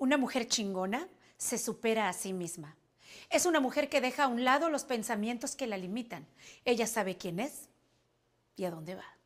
Una mujer chingona se supera a sí misma. Es una mujer que deja a un lado los pensamientos que la limitan. Ella sabe quién es y a dónde va.